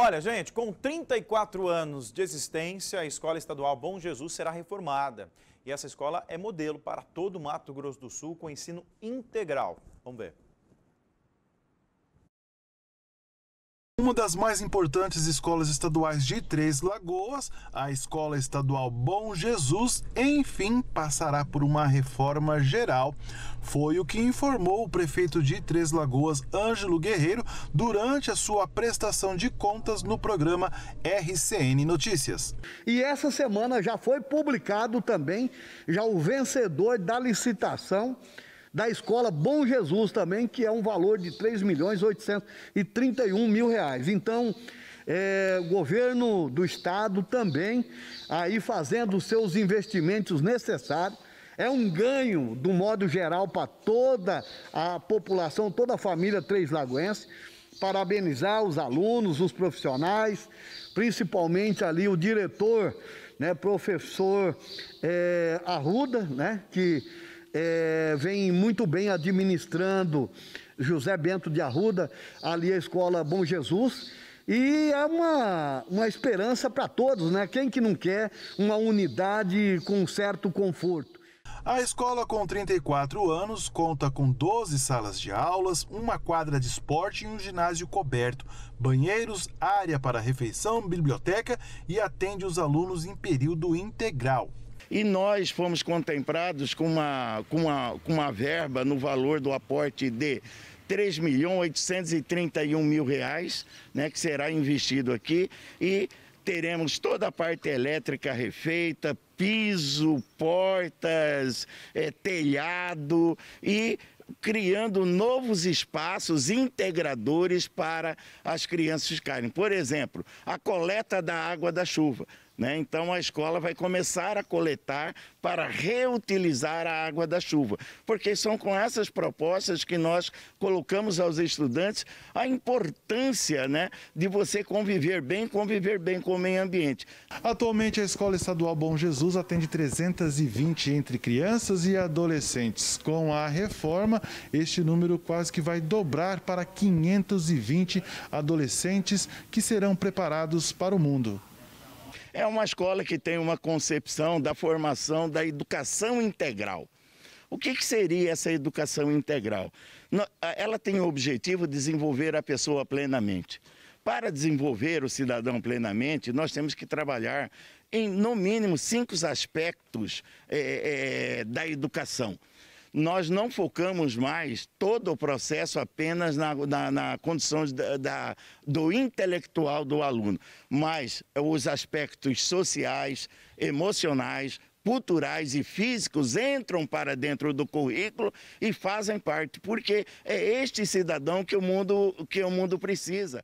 Olha, gente, com 34 anos de existência, a Escola Estadual Bom Jesus será reformada. E essa escola é modelo para todo o Mato Grosso do Sul com ensino integral. Vamos ver. Uma das mais importantes escolas estaduais de Três Lagoas, a Escola Estadual Bom Jesus, enfim passará por uma reforma geral. Foi o que informou o prefeito de Três Lagoas, Ângelo Guerreiro, durante a sua prestação de contas no programa RCN Notícias. E essa semana já foi publicado também já o vencedor da licitação da escola Bom Jesus também, que é um valor de 3 milhões 831 mil reais. Então, é, o governo do estado também aí fazendo os seus investimentos necessários. É um ganho, do modo geral, para toda a população, toda a família Três Lagoense. Parabenizar os alunos, os profissionais, principalmente ali o diretor, né, professor é, Arruda, né, que é, vem muito bem administrando José Bento de Arruda, ali a escola Bom Jesus. E é uma, uma esperança para todos, né? Quem que não quer uma unidade com certo conforto? A escola, com 34 anos, conta com 12 salas de aulas, uma quadra de esporte e um ginásio coberto, banheiros, área para refeição, biblioteca e atende os alunos em período integral. E nós fomos contemplados com uma, com uma, com uma verba no valor do aporte de R$ milhões mil reais, né, que será investido aqui e teremos toda a parte elétrica refeita, piso, portas, é, telhado e criando novos espaços integradores para as crianças ficarem. Por exemplo, a coleta da água da chuva. Né? Então a escola vai começar a coletar para reutilizar a água da chuva, porque são com essas propostas que nós colocamos aos estudantes a importância né, de você conviver bem, conviver bem com o meio ambiente. Atualmente a Escola Estadual Bom Jesus atende 320 entre crianças e adolescentes. Com a reforma, este número quase que vai dobrar para 520 adolescentes que serão preparados para o mundo. É uma escola que tem uma concepção da formação da educação integral. O que, que, seria essa educação integral? Ela tem o objetivo de desenvolver a pessoa plenamente. Para desenvolver o cidadão plenamente, nós temos que trabalhar em, no mínimo, cinco aspectos é, é, da educação nós não focamos mais todo o processo apenas na, na, na condição da, do intelectual do aluno, mas os aspectos sociais, emocionais, culturais e físicos entram para dentro do currículo e fazem parte, porque é este cidadão que o mundo, que o mundo precisa.